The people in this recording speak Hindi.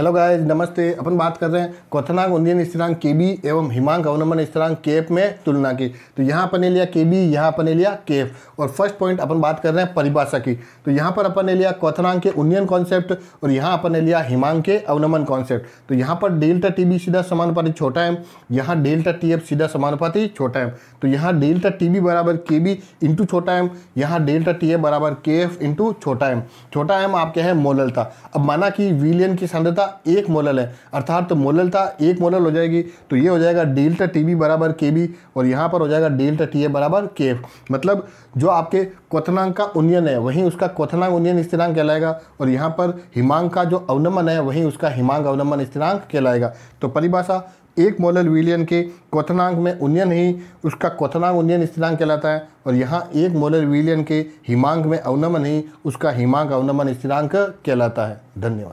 हेलो गाइस नमस्ते अपन बात कर रहे हैं क्वथनांक उन्दियन स्थिरांक के बी एवं हिमांक अवनमन स्थिरांक एफ में तुलना की तो यहाँ अपन ने लिया के बी यहाँ अपन ने लिया एफ और फर्स्ट पॉइंट अपन बात कर रहे हैं परिभाषा की तो यहाँ पर अपन ने लिया क्वथनांक के उन्नयन कॉन्सेप्ट और यहाँ अपन ने लिया हिमांक के अवनमन कॉन्सेप्ट तो यहाँ पर डेल्टा टी बी सीधा समानुपाती छोटा एम यहाँ डेल्टा टी एफ सीधा समानुपाति छोटा एम तो यहाँ डेल्टा टी बी बराबर के बी इंटू छोटा एम यहाँ डेल्टा टी एफ बराबर के एफ इंटू छोटा एम छोटा एम आपके है मोललता अब माना कि विलियन की सांद्रता एक मोलल है अर्थात तो मोललता एक मोलल हो जाएगी तो ये हो जाएगा डेल्टा टी बी बराबर के बी और यहाँ पर हो जाएगा डेल्टा टी ए बराबर के मतलब जो आपके क्वथनांक का उन्यन है वहीं उसका क्वथनांक उन्यन स्थिरांक कहलाएगा और यहाँ पर हिमांक का जो अवनमन है वहीं उसका हिमांक अवनमन स्थिरांक कहलाएगा तो परिभाषा एक मोलल विलियन के क्वथनांक में उन्यन ही उसका क्वथनांक उन्यन स्थिरांक कहलाता है और यहाँ एक मोलल विलियन के हिमांक में अवनमन ही उसका हिमांक अवनमन स्थिरांक कहलाता है धन्यवाद